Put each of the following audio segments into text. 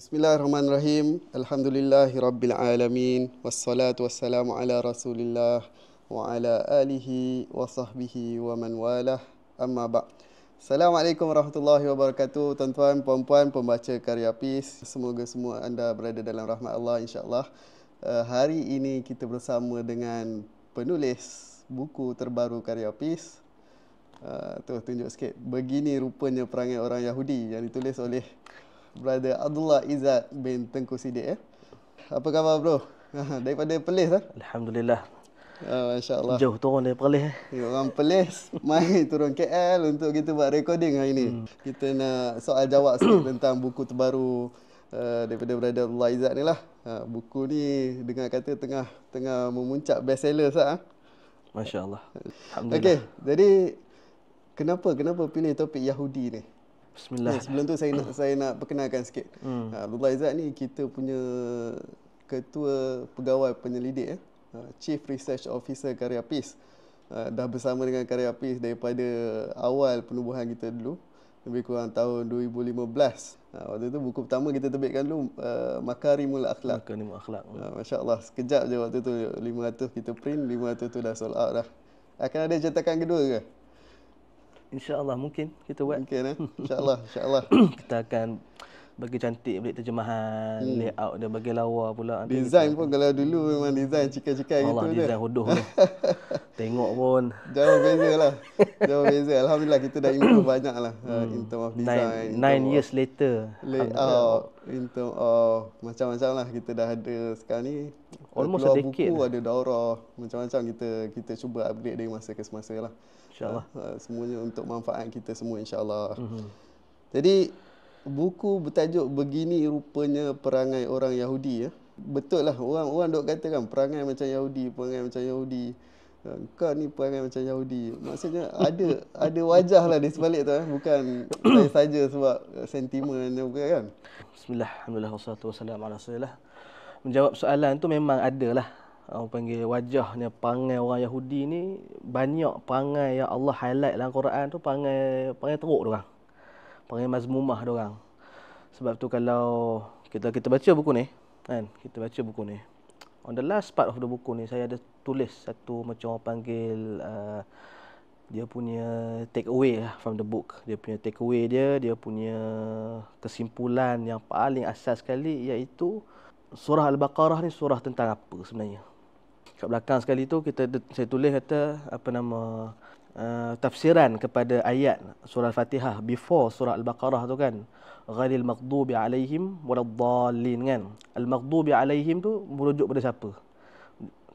Bismillahirrahmanirrahim. Alhamdulillahi rabbil alamin. Wassalatu wassalamu ala rasulillah wa ala alihi wa sahbihi wa man walah. Amma ba'd. Assalamualaikum warahmatullahi wabarakatuh. Tuan-tuan, puan-puan pembaca karya PIS. Semoga semua anda berada dalam rahmat Allah insya-Allah. Eh, hari ini kita bersama dengan penulis buku terbaru karya PIS. Uh, eh, tu tunjuk sikit. Begini rupanya perangai orang Yahudi yang ditulis oleh brother Abdullah Izzat bin Tengku Sidik eh. Apa khabar bro? Daripada Perlis ah. Eh? Alhamdulillah. Oh, ya, masya Jauh turun dari Perlis eh. Ya, orang Perlis mai turun KL untuk kita buat recording hari ini. Hmm. Kita nak soal jawab tentang buku terbaru uh, daripada brother Abdullah Izzat ni lah. Uh, buku ni dengan kata tengah tengah memuncak best seller sah. Eh? Masya-Allah. Alhamdulillah. Okey, jadi kenapa kenapa pilih topik Yahudi ni? Bismillah. Ya, sebelum tu saya nak saya nak perkenalkan sikit. Hmm. Ah, Abdullah Izzat ni kita punya ketua pegawai penyelidik ya, Chief Research Officer Karya PIS. Ah, dah bersama dengan Karya PIS daripada awal penubuhan kita dulu lebih kurang tahun 2015. waktu tu buku pertama kita terbitkan dulu Makarimul Akhlak. Makarimul Akhlak. masya-Allah sekejap je waktu tu 500 kita print 500 tu dah sold out dah. Akan ada cetakan kedua ke? InsyaAllah mungkin kita buat. Mungkin eh. InsyaAllah. InsyaAllah. kita akan bagi cantik balik terjemahan, hmm. layout dia bagi lawa pula. design kita... pun kalau dulu memang design cikai-cikai gitu. Allah design hodoh. Tengok pun. Jauh beza lah. Jauh beza. Alhamdulillah kita dah improve banyak lah. Uh, hmm. In terms of design. Nine, nine of years later. Layout. Uh, in terms of macam-macam lah kita dah ada sekarang ni. Almost a decade. Buku, lah. ada daurah. Macam-macam kita kita cuba update dari masa ke semasa lah. InsyaAllah. Ha, semuanya untuk manfaat kita semua insyaAllah. Mm-hmm. Jadi, buku bertajuk Begini Rupanya Perangai Orang Yahudi. Ya. Betul lah, orang-orang duk kata kan perangai macam Yahudi, perangai macam Yahudi. Eh, kau ni perangai macam Yahudi. Maksudnya ada ada wajah lah di sebalik tu. Eh. Bukan saya saja sebab sentimen dia bukan kan. Bismillah, Alhamdulillah, Wassalamualaikum warahmatullahi Menjawab soalan tu memang ada lah orang panggil wajahnya pangai orang Yahudi ni banyak pangai. yang Allah highlight dalam Quran tu pangai, pangai teruk dia orang. Perangai mazmumah dia orang. Sebab tu kalau kita kita baca buku ni kan kita baca buku ni on the last part of the buku ni saya ada tulis satu macam orang panggil uh, dia punya take away lah from the book dia punya take away dia dia punya kesimpulan yang paling asas sekali iaitu surah al-baqarah ni surah tentang apa sebenarnya kat belakang sekali tu kita saya tulis kata apa nama uh, tafsiran kepada ayat surah fatihah before surah Al-Baqarah tu kan ghalil maghdubi alaihim waladdallin kan al-maghdubi alaihim tu merujuk pada siapa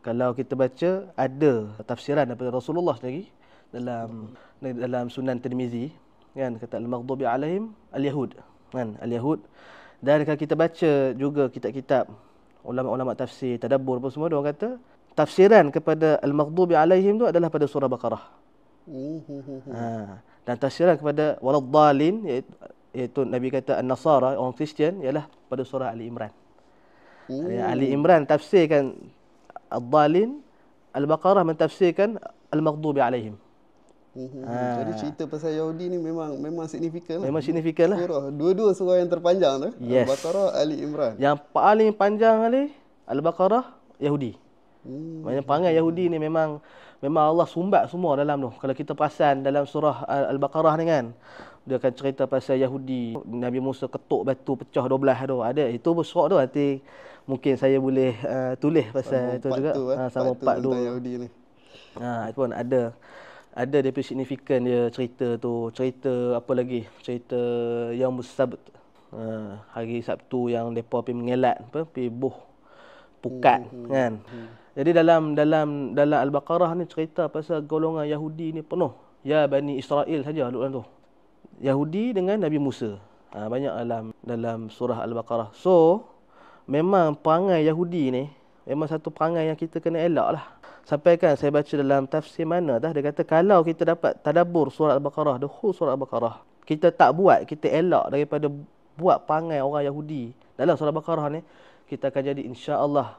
kalau kita baca ada tafsiran daripada Rasulullah sendiri dalam dalam Sunan Tirmizi kan kata al-maghdubi alaihim al-yahud kan al-yahud dan kalau kita baca juga kitab-kitab ulama-ulama tafsir tadabbur apa semua dia orang kata tafsiran kepada al-maghdubi alaihim tu adalah pada surah baqarah. Oh, ha. Dan tafsiran kepada waladdalin iaitu, iaitu Nabi kata an-nasara orang Kristian ialah pada surah Ali Imran. Ooh. Ali Imran tafsirkan ad-dalin al-baqarah mentafsirkan al-maghdubi alaihim. Oh, ha. Jadi cerita pasal Yahudi ni memang memang signifikan. Lah. Memang signifikan lah. dua-dua surah yang terpanjang tu. Yes. Al-Baqarah, Ali Imran. Yang paling panjang Ali, Al-Baqarah, Yahudi. Hmm. Maksudnya perangai Yahudi ni memang memang Allah sumbat semua dalam tu. Kalau kita perasan dalam surah Al-Baqarah ni kan, dia akan cerita pasal Yahudi. Nabi Musa ketuk batu pecah 12 tu. Ada itu pun surah tu nanti mungkin saya boleh uh, tulis pasal itu juga. Tu, eh. ha, sama part, tu tentang Yahudi ni. Ha, itu pun ada ada dia signifikan dia cerita tu, cerita apa lagi? Cerita yang Sabtu. Uh, ah, hari Sabtu yang depa pergi mengelat apa pergi buh pukat hmm, hmm. kan hmm. jadi dalam dalam dalam al-baqarah ni cerita pasal golongan yahudi ni penuh ya bani israel saja dalam tu yahudi dengan nabi musa ha, banyak dalam dalam surah al-baqarah so memang perangai yahudi ni memang satu perangai yang kita kena elak lah Sampai kan saya baca dalam tafsir mana dah dia kata kalau kita dapat tadabbur surah al-baqarah dah khusus surah al-baqarah kita tak buat kita elak daripada buat pangai orang Yahudi dalam surah al-baqarah ni kita akan jadi insya-Allah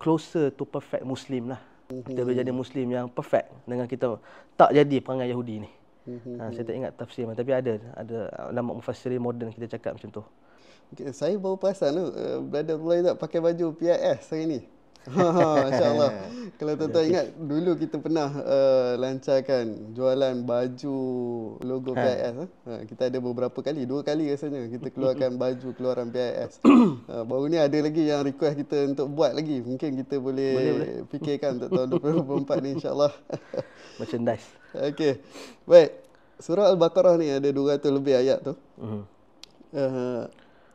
closer to perfect muslim lah. Kita boleh jadi muslim yang perfect dengan kita tak jadi perangai Yahudi ni. Mhm. Ha, saya tak ingat tafsir tapi ada ada ulama Mufassir moden kita cakap macam tu. Okay, saya baru perasan tu uh, brother Abdullah tak pakai baju PIS hari ni insya Allah. Kalau tuan-tuan ingat, dulu kita pernah uh, lancarkan jualan baju logo ha. PIS. Uh, eh. ha, kita ada beberapa kali, dua kali rasanya kita keluarkan baju keluaran PIS. Uh, ha, baru ni ada lagi yang request kita untuk buat lagi. Mungkin kita boleh, boleh, boleh. fikirkan untuk tahun 2024 ni insyaAllah. Merchandise. Okey. Baik. Surah Al-Baqarah ni ada 200 lebih ayat tu. uh Uh,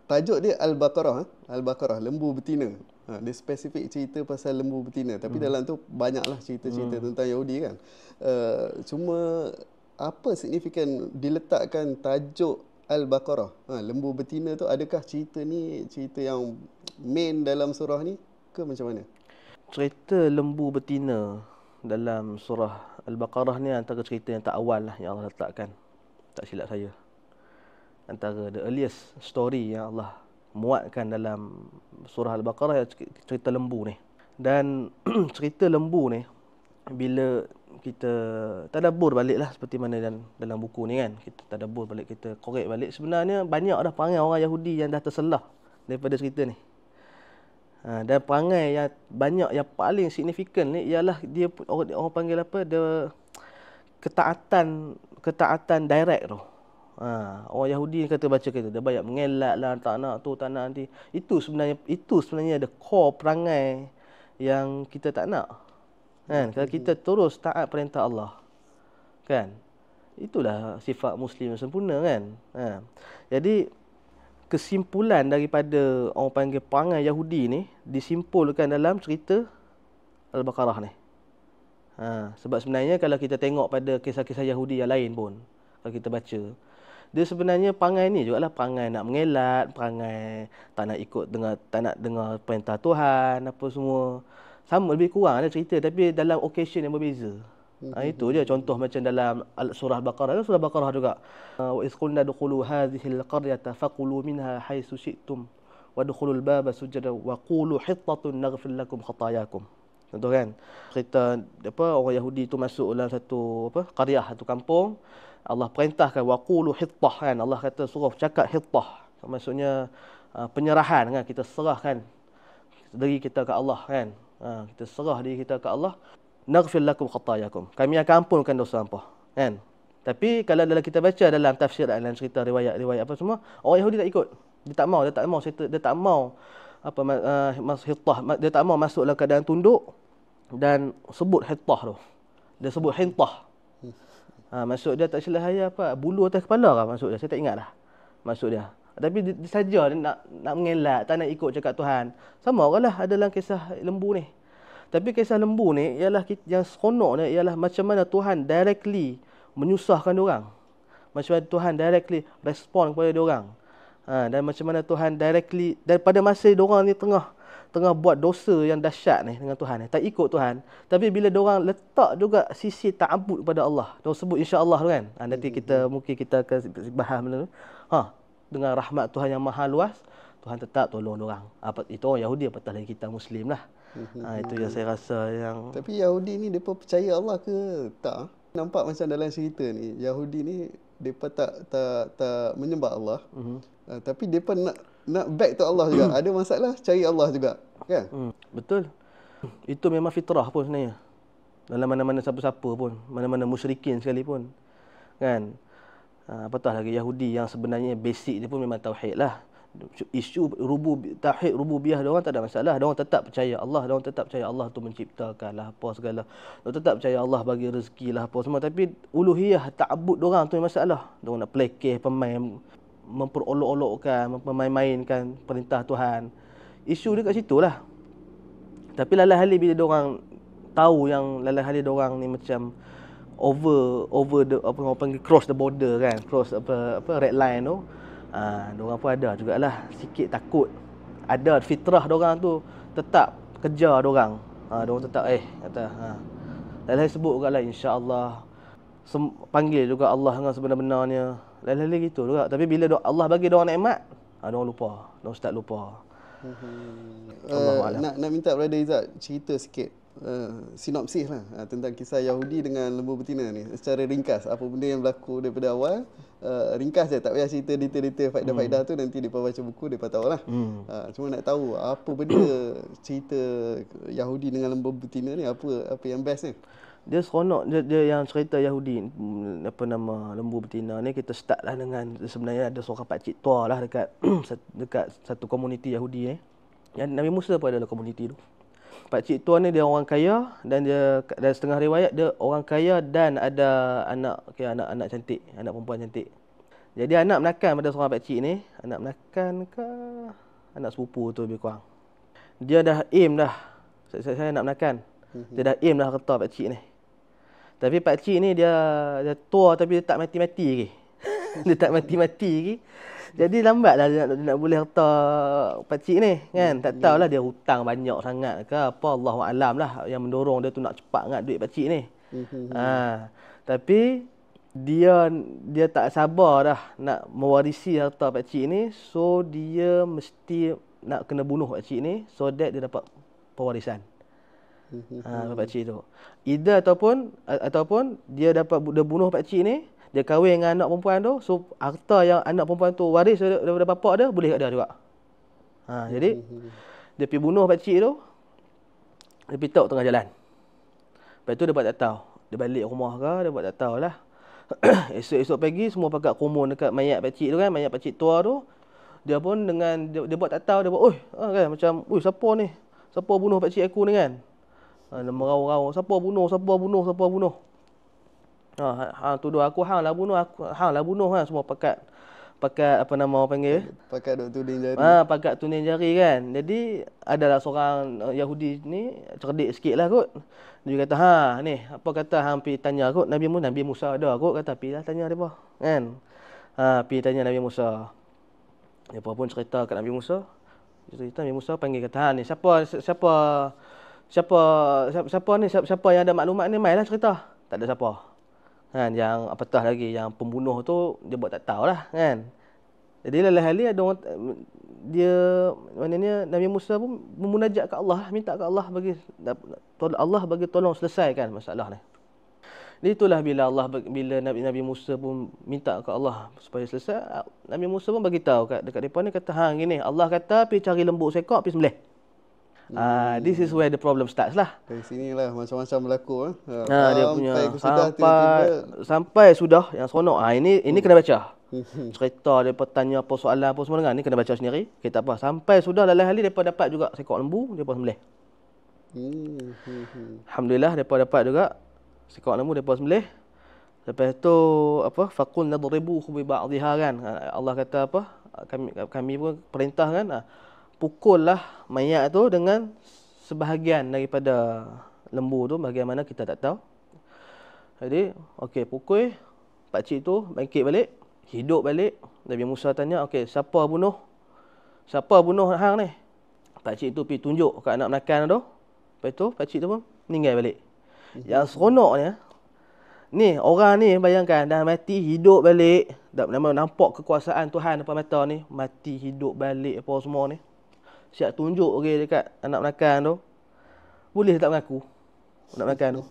tajuk dia Al-Baqarah. Al-Baqarah, lembu betina. Ha, dia spesifik cerita pasal lembu betina. Tapi hmm. dalam tu banyaklah cerita-cerita hmm. tentang Yahudi kan. Uh, cuma apa signifikan diletakkan tajuk Al-Baqarah? Ha, lembu betina tu adakah cerita ni cerita yang main dalam surah ni ke macam mana? Cerita lembu betina dalam surah Al-Baqarah ni antara cerita yang tak awal lah yang Allah letakkan. Tak silap saya. Antara the earliest story yang Allah muatkan dalam surah Al-Baqarah cerita lembu ni. Dan cerita lembu ni bila kita tadabbur baliklah seperti mana dan dalam buku ni kan kita tadabbur balik kita korek balik sebenarnya banyak dah perangai orang Yahudi yang dah terselah daripada cerita ni ha, dan perangai yang banyak yang paling signifikan ni ialah dia orang, orang panggil apa dia ketaatan ketaatan direct tu ha, orang Yahudi ni kata baca kata dah banyak mengelak lah tak nak tu tak nak nanti itu sebenarnya itu sebenarnya ada core perangai yang kita tak nak kan kalau kita terus taat perintah Allah kan itulah sifat muslim yang sempurna kan ha. jadi kesimpulan daripada orang panggil perangai Yahudi ni disimpulkan dalam cerita Al-Baqarah ni ha. sebab sebenarnya kalau kita tengok pada kisah-kisah Yahudi yang lain pun kalau kita baca dia sebenarnya pangai ni juga lah pangai nak mengelak, pangai tak nak ikut dengar tak nak dengar perintah Tuhan apa semua. Sama lebih kurang ada cerita tapi dalam occasion yang berbeza. Ha, mhm. itu je contoh macam dalam surah Al-Baqarah. surah Al-Baqarah juga. Wa iz qulna dukhulu hadhihi al-qaryata faqulu minha haitsu syi'tum wa dukhulu al-baba sujada wa qulu hittatun naghfir lakum khatayakum. Contoh kan. Cerita apa orang Yahudi tu masuk dalam satu apa qaryah satu kampung. Allah perintahkan waqulu hittah kan Allah kata suruh cakap hittah maksudnya uh, penyerahan kan kita serahkan diri kita ke Allah kan uh, kita serah diri kita ke Allah naghfir lakum khatayakum kami akan ampunkan dosa hangpa kan tapi kalau dalam kita baca dalam tafsir dalam cerita riwayat-riwayat apa semua orang Yahudi tak ikut dia tak mau dia tak mau dia tak mau apa uh, mas hittah dia tak mau masuk dalam keadaan tunduk dan sebut hittah tu dia sebut hintah Ha, maksud dia tak silap saya apa? Bulu atas kepala lah masuk dia. Saya tak ingat lah. masuk dia. Tapi dia, dia saja dia nak, nak mengelak. Tak nak ikut cakap Tuhan. Sama orang lah dalam kisah lembu ni. Tapi kisah lembu ni ialah yang seronok ni ialah macam mana Tuhan directly menyusahkan orang. Macam mana Tuhan directly respon kepada orang. Ha, dan macam mana Tuhan directly daripada masa orang ni tengah tengah buat dosa yang dahsyat ni dengan Tuhan ni. Tak ikut Tuhan. Tapi bila orang letak juga sisi ta'abud kepada Allah. Dia sebut insyaAllah tu kan. Ha, nanti kita hmm. mungkin kita akan bahas benda tu. Ha, dengan rahmat Tuhan yang maha luas. Tuhan tetap tolong orang. Ah, apa, itu orang Yahudi apatah lagi kita Muslim lah. Ha, itu hmm, yang saya rasa yang... Tapi Yahudi ni mereka percaya Allah ke tak? Nampak macam dalam cerita ni. Yahudi ni mereka tak, tak, tak menyembah Allah. Uh-huh. tapi mereka nak nak back to Allah juga. ada masalah cari Allah juga. Kan? Hmm, betul. Itu memang fitrah pun sebenarnya. Dalam mana-mana siapa-siapa pun, mana-mana musyrikin sekalipun. Kan? Ha, apatah lagi Yahudi yang sebenarnya basic dia pun memang tauhid lah. Isu rubu tauhid rububiyah dia orang tak ada masalah. Dia tetap percaya Allah, dia tetap percaya Allah tu menciptakan lah apa segala. Dia tetap percaya Allah bagi rezeki lah apa semua. Tapi uluhiyah tak abut orang tu masalah. Dia orang nak play pemain memperolok-olokkan, memain-mainkan perintah Tuhan. Isu dia kat situ lah. Tapi lalai halih bila dia orang tahu yang lalai halih dia orang ni macam over over the apa orang panggil cross the border kan, cross apa apa red line tu. Ah, dia orang pun ada jugalah sikit takut. Ada fitrah dia orang tu tetap kerja dia orang. Ha, dia orang tetap eh kata ha. Lalai sebut jugalah insya-Allah sem- panggil juga Allah dengan sebenar-benarnya lain-lain gitu juga. Tapi bila Allah bagi ah, dia orang nikmat, ada orang lupa. Dia start lupa. Hmm. Uh, nak, nak minta Brother Izzat cerita sikit. Uh, sinopsis lah uh, tentang kisah Yahudi dengan lembu betina ni secara ringkas apa benda yang berlaku daripada awal uh, ringkas je tak payah cerita detail-detail faedah-faedah hmm. tu nanti depa baca buku depa tahulah hmm. uh, cuma nak tahu apa benda cerita Yahudi dengan lembu betina ni apa apa yang best ni dia seronok dia, dia yang cerita Yahudi mm, apa nama lembu betina ni kita start lah dengan sebenarnya ada seorang pak tua lah dekat dekat satu komuniti Yahudi ni. Eh. Yang Nabi Musa pun adalah komuniti tu. Pak tua ni dia orang kaya dan dia dan setengah riwayat dia orang kaya dan ada anak okay, anak anak cantik, anak perempuan cantik. Jadi anak menakan pada seorang pak cik ni, anak menakan ke anak sepupu tu lebih kurang. Dia dah aim dah. Saya, saya, saya nak menakan. Mhm. Dia dah aim dah harta pak ni. Tapi Pak Cik ni dia dia tua tapi dia tak mati-mati lagi. dia tak mati-mati lagi. Jadi lambatlah dia nak dia nak boleh harta Pak Cik ni kan. Tak hmm, tahulah hmm. dia hutang banyak sangat ke apa Allah alam lah yang mendorong dia tu nak cepat sangat duit Pak Cik ni. Hmm, ha. Tapi dia dia tak sabar dah nak mewarisi harta Pak Cik ni. So dia mesti nak kena bunuh Pak Cik ni so that dia dapat pewarisan. Ha, pak cik tu. Ida ataupun ataupun dia dapat dia bunuh pak cik ni, dia kahwin dengan anak perempuan tu, so harta yang anak perempuan tu waris daripada bapa dia boleh ada juga. Ha, jadi mhm. dia pergi bunuh pak cik tu. Dia pergi tahu tengah jalan. Lepas tu dia buat tak tahu. Dia balik rumah ke, dia buat tak tahu lah. Esok-esok pagi semua pakat kumur dekat mayat pak cik tu kan, mayat pak cik tua tu. Dia pun dengan dia, dia buat tak tahu, dia buat, "Oi, ah, kan macam, oi siapa ni? Siapa bunuh pak cik aku ni kan?" Ha, merau-rau. Siapa bunuh? Siapa bunuh? Siapa bunuh? Ha, ha, ha tuduh aku hang lah bunuh aku. Hang lah bunuh kan semua pakat. Pakat apa nama orang panggil? Pakat dok tuning jari. Ha, pakat tuning jari kan. Jadi adalah seorang uh, Yahudi ni cerdik sikitlah kot. Dia kata, ha ni, apa kata hang pi tanya kot Nabi Musa, Nabi Musa ada kot kata pi lah tanya depa. Kan? Ha, pi tanya Nabi Musa. Depa pun cerita kat Nabi Musa. Cerita Nabi Musa panggil kata, ha ni siapa siapa siapa siapa, siapa ni siapa, siapa yang ada maklumat ni mainlah cerita. Tak ada siapa. Kan yang apatah lagi yang pembunuh tu dia buat tak tahu lah kan. Jadi lelah hari ada orang dia maknanya Nabi Musa pun memunajat ke Allah minta ke Allah bagi Allah bagi tolong selesaikan masalah ni. Jadi itulah bila Allah bila Nabi Nabi Musa pun minta ke Allah supaya selesai Nabi Musa pun bagi tahu dekat depan ni kata hang gini Allah kata pergi cari lembu seekor pergi sembelih. Hmm. this is where the problem starts lah. Dari eh, sini lah macam-macam melaku. Ha, eh. ya, uh, ah, dia punya sudah sampai, tiba-tiba. sampai sudah yang seronok. Ha, ini ini hmm. kena baca. Hmm. Cerita dia bertanya apa soalan apa semua dengan ni kena baca sendiri. Okay, tak apa. Sampai sudah lain hari depa dapat juga seekor lembu depa sembelih. Hmm. hmm, hmm. Alhamdulillah depa dapat juga seekor lembu depa sembelih. Lepas itu apa faqul nadribu bi ba'dihan kan. Allah kata apa? Kami kami pun perintah kan. Ha pukullah mayat tu dengan sebahagian daripada lembu tu bagaimana kita tak tahu. Jadi, okey pukul pak cik tu bangkit balik, hidup balik. Nabi Musa tanya, okey siapa bunuh? Siapa bunuh hang ni? Pak cik tu pi tunjuk kat anak menakan tu. Lepas tu pak cik tu pun meninggal balik. Yang seronoknya ni orang ni bayangkan dah mati hidup balik, dah nampak kekuasaan Tuhan depan mata ni, mati hidup balik apa semua ni siap tunjuk orang dekat anak makan tu. Boleh tak mengaku anak makan tu?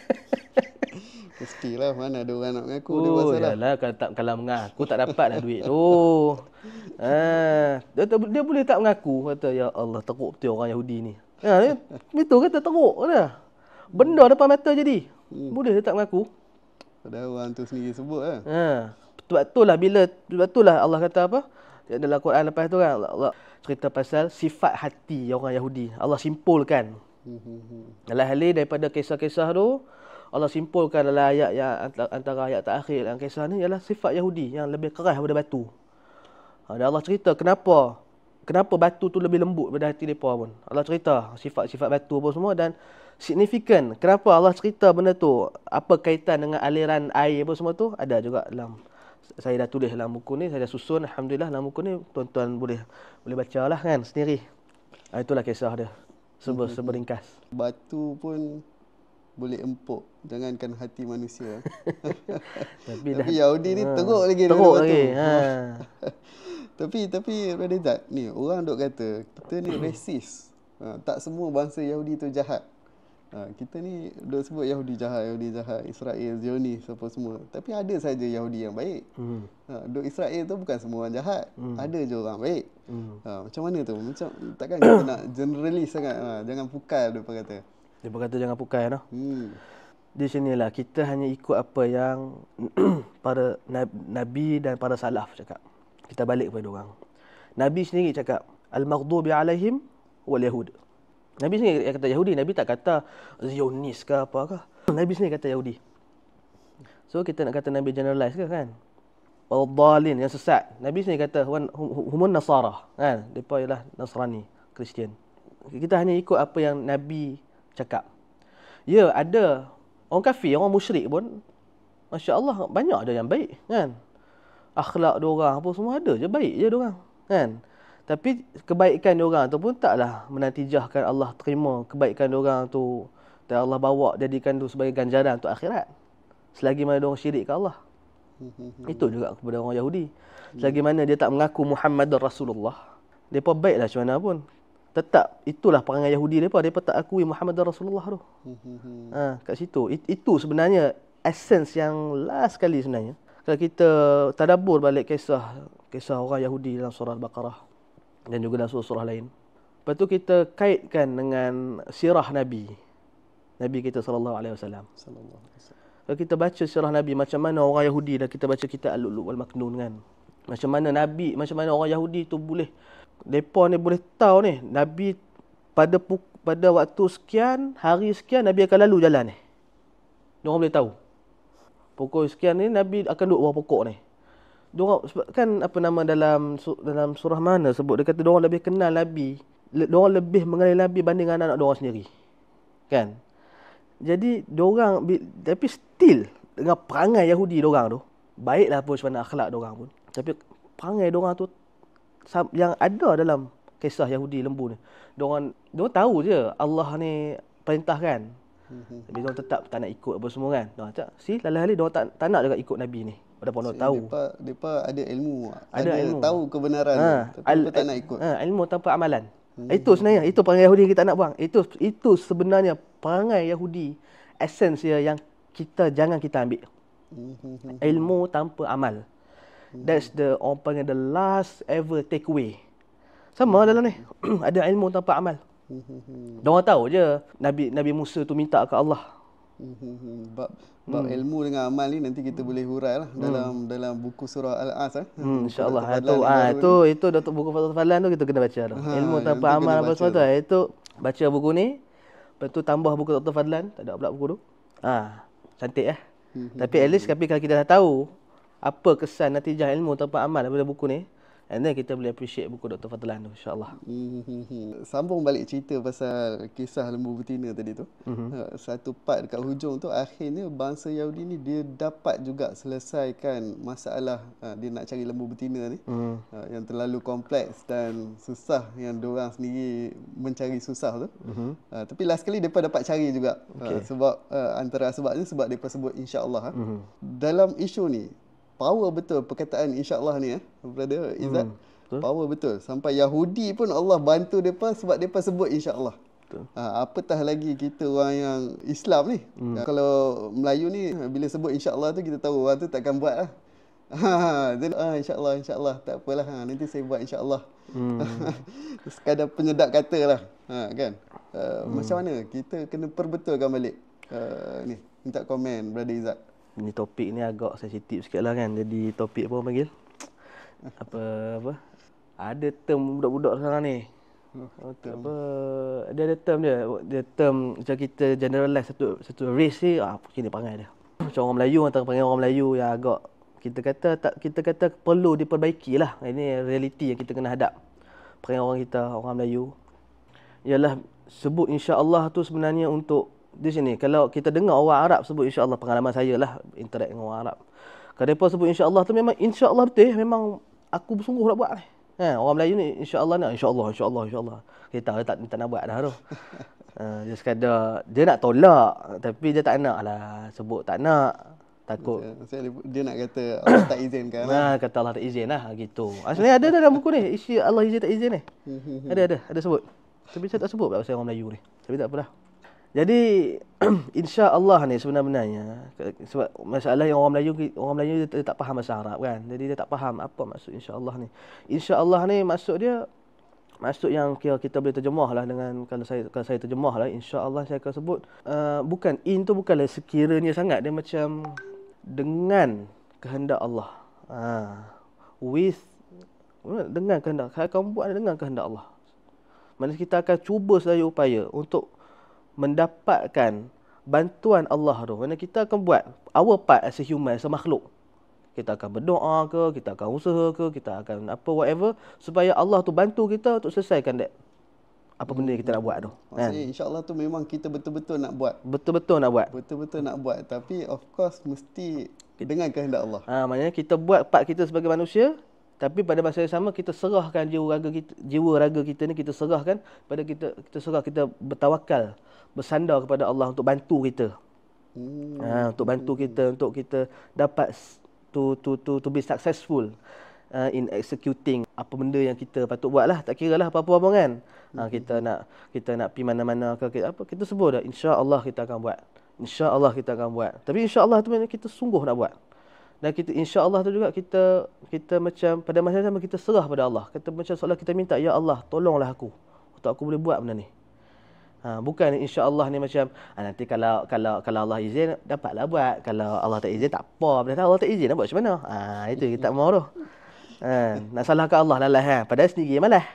Mestilah mana ada orang nak mengaku oh, dia pasal lah. Kalau tak kalau mengaku tak dapatlah duit tu. Ha, dia, dia boleh tak mengaku kata ya Allah teruk betul orang Yahudi ni. Ha, itu kata teruk kata. Benda depan mata jadi. Hmm. Boleh dia tak mengaku. Padahal orang tu sendiri sebut kan. Eh? Ha. Sebab itulah bila sebab itulah Allah kata apa? dalam Quran lepas tu kan Allah, Allah cerita pasal sifat hati orang Yahudi. Allah simpulkan. Dalam hal ini daripada kisah-kisah tu Allah simpulkan dalam ayat yang antara ayat terakhir yang kisah ni ialah sifat Yahudi yang lebih keras daripada batu. Ha, dan Allah cerita kenapa kenapa batu tu lebih lembut daripada hati mereka pun. Allah cerita sifat-sifat batu apa semua dan signifikan kenapa Allah cerita benda tu apa kaitan dengan aliran air apa semua tu ada juga dalam saya dah tulis dalam buku ni, saya dah susun alhamdulillah dalam buku ni tuan-tuan boleh boleh bacalah kan sendiri. Ah itulah kisah dia. Seber hmm. seberingkas. Batu pun boleh empuk jangankan hati manusia. tapi tapi Yahudi ni ah. teruk lagi teruk tu. lagi. Ha. tapi tapi Radizat ni orang dok kata kita ni rasis. Ha, ah, tak semua bangsa Yahudi tu jahat. Ha, kita ni dah sebut Yahudi jahat, Yahudi jahat, Israel, Zionis, apa semua. Tapi ada saja Yahudi yang baik. Hmm. Ha, duk Israel tu bukan semua orang jahat. Hmm. Ada je orang baik. Hmm. Ha, macam mana tu? Macam, takkan kita nak generalis sangat? Ha, jangan pukal, mereka kata. Mereka kata jangan pukal. No? Hmm. Di sini lah, kita hanya ikut apa yang para Nabi dan para Salaf cakap. Kita balik kepada orang. Nabi sendiri cakap, Al-Maghdubi alaihim wal-Yahudah. Nabi sendiri yang kata Yahudi, Nabi tak kata Zionis ke apa ke. Nabi sendiri kata Yahudi. So kita nak kata Nabi generalize ke kan? Wadhalin yang sesat. Nabi sendiri kata hum, humun nasara, kan? Depa ialah Nasrani, Kristian. Kita hanya ikut apa yang Nabi cakap. Ya, ada orang kafir, orang musyrik pun masya-Allah banyak ada yang baik, kan? Akhlak dia orang apa semua ada je baik je dia orang, kan? Tapi kebaikan orang tu pun taklah menantijahkan Allah terima kebaikan orang tu. Dan Allah bawa jadikan tu sebagai ganjaran untuk akhirat. Selagi mana diorang syirik ke Allah. Hmm. Itu juga kepada orang Yahudi. Hmm. Selagi mana dia tak mengaku Muhammad dan Rasulullah. Mereka baiklah macam mana pun. Tetap itulah perangai Yahudi dia, Mereka tak akui Muhammad dan Rasulullah tu. Hmm. Ha, kat situ. It, itu sebenarnya essence yang last sekali sebenarnya. Kalau kita tadabur balik kisah kisah orang Yahudi dalam surah Al-Baqarah dan juga dalam surah-surah lain. Lepas tu kita kaitkan dengan sirah Nabi. Nabi kita sallallahu alaihi wasallam. Kalau kita baca sirah Nabi macam mana orang Yahudi dan kita baca kitab Al-Lulu wal Maknun kan. Macam mana Nabi, macam mana orang Yahudi tu boleh depa ni boleh tahu ni Nabi pada pada waktu sekian, hari sekian Nabi akan lalu jalan ni. Diorang boleh tahu. Pokok sekian ni Nabi akan duduk bawah pokok ni. Diorang sebab kan apa nama dalam dalam surah mana sebut dia kata diorang lebih kenal Nabi. Diorang lebih mengenali Nabi banding anak-anak diorang sendiri. Kan? Jadi diorang tapi still dengan perangai Yahudi diorang tu baiklah pun sebenarnya akhlak diorang pun. Tapi perangai diorang tu yang ada dalam kisah Yahudi lembu ni. Diorang diorang tahu je Allah ni perintah kan. Hmm, hmm. Tapi diorang tetap tak nak ikut apa semua kan. Diorang cakap, si lalai-lalai diorang tak, tak nak juga ikut Nabi ni ataupun so, tahu. Depa ada ilmu. Ada, ada ilmu. tahu kebenaran ha, tapi al- tak nak ikut. Ha, ilmu tanpa amalan. Hmm. Itu sebenarnya itu perangai Yahudi yang kita nak buang. Itu itu sebenarnya perangai Yahudi essence dia yang kita jangan kita ambil. Hmm. Ilmu tanpa amal. Hmm. That's the orang the last ever takeaway. Sama dalam ni. Hmm. ada ilmu tanpa amal. Mereka tahu je Nabi Nabi Musa tu minta ke Allah bab bab hmm. ilmu dengan amal ni nanti kita boleh hurai lah hmm. dalam hmm. dalam buku surah al-as eh hmm, insyaallah itu ah itu itu Datuk buku fatul falan tu kita kena baca tu ha, ilmu tanpa amal apa semua tu itu baca buku ni lepas tu tambah buku Dr. Fadlan tak ada pula buku tu ah cantik eh hmm, hmm tapi hmm, at least tapi kalau kita dah tahu apa kesan natijah ilmu tanpa amal daripada buku ni And then kita boleh appreciate buku Dr. Fatlan, tu insyaAllah Sambung balik cerita pasal kisah lembu betina tadi tu mm-hmm. Satu part dekat hujung tu akhirnya bangsa Yahudi ni dia dapat juga selesaikan masalah eh, Dia nak cari lembu betina ni mm-hmm. Yang terlalu kompleks dan susah yang diorang sendiri mencari susah tu mm-hmm. Tapi last kali mereka dapat cari juga okay. Sebab antara sebab tu sebab mereka sebut insyaAllah mm-hmm. Dalam isu ni power betul perkataan insyaallah ni eh brother Izat hmm, power betul sampai Yahudi pun Allah bantu depa sebab depa sebut insyaallah Ha, apatah lagi kita orang yang Islam ni hmm. Ya, kalau Melayu ni Bila sebut insyaAllah tu Kita tahu orang tu takkan buat lah ha, ha, InsyaAllah insyaAllah Tak apalah ha, Nanti saya buat insyaAllah hmm. Sekadar penyedap kata lah ha, kan? uh, hmm. Macam mana Kita kena perbetulkan balik uh, ni, Minta komen Brother Izzat ni topik ni agak sensitif sikit lah kan Jadi topik apa orang panggil? Apa, apa? Ada term budak-budak sekarang ni oh, term. Apa? Dia ada term dia Dia term macam kita generalize satu satu race ni ah, Mungkin dia panggil dia Macam orang Melayu, orang panggil orang Melayu yang agak kita kata tak kita kata perlu diperbaiki lah ini reality yang kita kena hadap perangai orang kita orang Melayu ialah sebut insya-Allah tu sebenarnya untuk di sini kalau kita dengar orang Arab sebut insya-Allah pengalaman saya lah interact dengan orang Arab. Kalau depa sebut insya-Allah tu memang insya-Allah betul memang aku bersungguh nak buat ni. Ha, orang Melayu ni insya-Allah ni insya-Allah insya-Allah insya-Allah. Kita tak tak, tak nak buat dah tu. Ha, dia uh, sekadar dia nak tolak tapi dia tak nak lah sebut tak nak takut dia nak kata Allah tak izinkan nah ha, kata Allah tak izin lah gitu asalnya ah, ada dalam buku ni isi Allah izin tak izin ni ada ada ada sebut tapi saya tak sebut pasal orang Melayu ni tapi tak apalah jadi insya-Allah ni sebenarnya sebab masalah yang orang Melayu orang Melayu dia tak faham bahasa Arab kan. Jadi dia tak faham apa maksud insya-Allah ni. Insya-Allah ni maksud dia maksud yang kira kita boleh terjemah lah dengan kalau saya kalau saya terjemah lah insya-Allah saya akan sebut uh, bukan in tu bukanlah sekiranya sangat dia macam dengan kehendak Allah. Uh, with dengan kehendak kalau kamu buat dengan kehendak Allah. Maksud kita akan cuba selaya upaya untuk mendapatkan bantuan Allah tu. Kerana kita akan buat our part as a human, as a makhluk. Kita akan berdoa ke, kita akan usaha ke, kita akan apa, whatever. Supaya Allah tu bantu kita untuk selesaikan that. Apa benda kita nak buat tu. Kan? InsyaAllah tu memang kita betul-betul nak buat. Betul-betul nak buat. Betul-betul nak buat. Tapi of course mesti dengan kehendak Allah. Ha, maknanya kita buat part kita sebagai manusia, tapi pada masa yang sama kita serahkan jiwa raga kita jiwa raga kita ni kita serahkan pada kita kita serah kita bertawakal bersandar kepada Allah untuk bantu kita hmm. ha, untuk bantu kita untuk kita dapat to to to to be successful uh, in executing apa benda yang kita patut buat lah tak kira lah apa-apa pun kan ha, hmm. kita nak kita nak pi mana-mana ke kita, apa kita sebut dah insya-Allah kita akan buat insya-Allah kita akan buat tapi insya-Allah tu kita sungguh nak buat dan kita insya-Allah tu juga kita kita macam pada masa yang sama kita serah pada Allah. Kita macam seolah kita minta ya Allah tolonglah aku untuk aku boleh buat benda ni. Ha, bukan insya-Allah ni macam ha, nanti kalau kalau kalau Allah izin dapatlah buat. Kalau Allah tak izin tak apa. Bila tahu Allah tak izin nak buat macam mana? Ha, itu kita tak mau tu. Ha, nak salahkan Allah lah lah ha. Padahal sendiri malah.